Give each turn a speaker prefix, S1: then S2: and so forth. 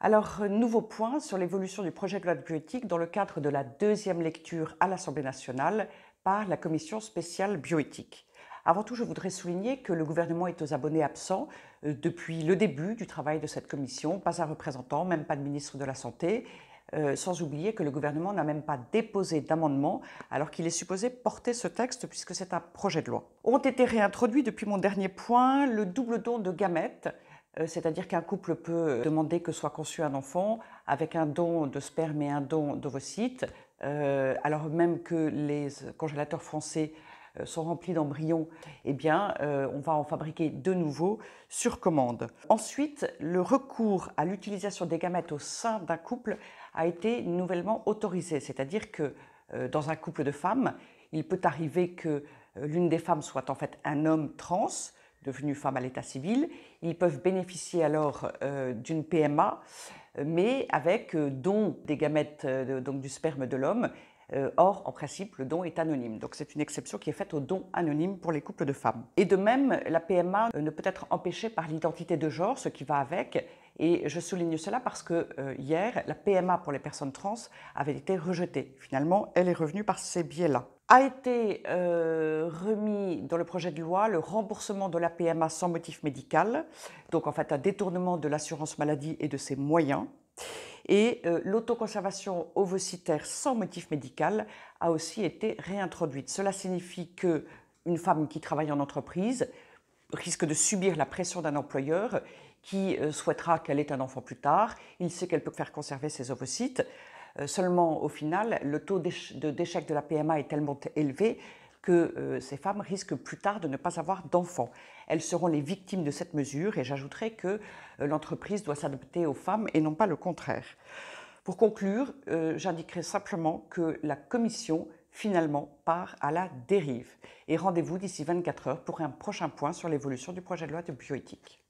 S1: Alors, euh, nouveau point sur l'évolution du projet de loi de bioéthique dans le cadre de la deuxième lecture à l'Assemblée nationale par la commission spéciale bioéthique. Avant tout, je voudrais souligner que le gouvernement est aux abonnés absents euh, depuis le début du travail de cette commission, pas un représentant, même pas de ministre de la Santé, euh, sans oublier que le gouvernement n'a même pas déposé d'amendement alors qu'il est supposé porter ce texte puisque c'est un projet de loi. Ont été réintroduits depuis mon dernier point le double don de gamètes euh, c'est-à-dire qu'un couple peut demander que soit conçu un enfant avec un don de sperme et un don d'ovocytes, euh, alors même que les congélateurs français euh, sont remplis d'embryons, eh bien, on va en fabriquer de nouveaux sur commande. Ensuite, le recours à l'utilisation des gamètes au sein d'un couple a été nouvellement autorisé, c'est-à-dire que dans un couple de femmes, il peut arriver que l'une des femmes soit en fait un homme trans, devenues femmes à l'état civil. Ils peuvent bénéficier alors euh, d'une PMA, mais avec euh, don des gamètes, euh, donc du sperme de l'homme. or, en principe, le don est anonyme. Donc c'est une exception qui est faite au don anonyme pour les couples de femmes. Et de même, la PMA ne peut être empêchée par l'identité de genre, ce qui va avec. Et je souligne cela parce que hier, la PMA pour les personnes trans avait été rejetée. Finalement, elle est revenue par ces biais-là a été euh, remis dans le projet de loi le remboursement de la PMA sans motif médical, donc en fait un détournement de l'assurance maladie et de ses moyens, et euh, l'autoconservation ovocitaire sans motif médical a aussi été réintroduite. Cela signifie qu'une femme qui travaille en entreprise risque de subir la pression d'un employeur qui euh, souhaitera qu'elle ait un enfant plus tard, il sait qu'elle peut faire conserver ses ovocytes, euh, seulement, au final, le taux d'échec de la PMA est tellement élevé que euh, ces femmes risquent plus tard de ne pas avoir d'enfants. Elles seront les victimes de cette mesure et j'ajouterai que euh, l'entreprise doit s'adapter aux femmes et non pas le contraire. Pour conclure, j'indiquerai simplement que la Commission finalement part à la dérive. Et rendez-vous d'ici 24 heures pour un prochain point sur l'évolution du projet de loi de bioéthique.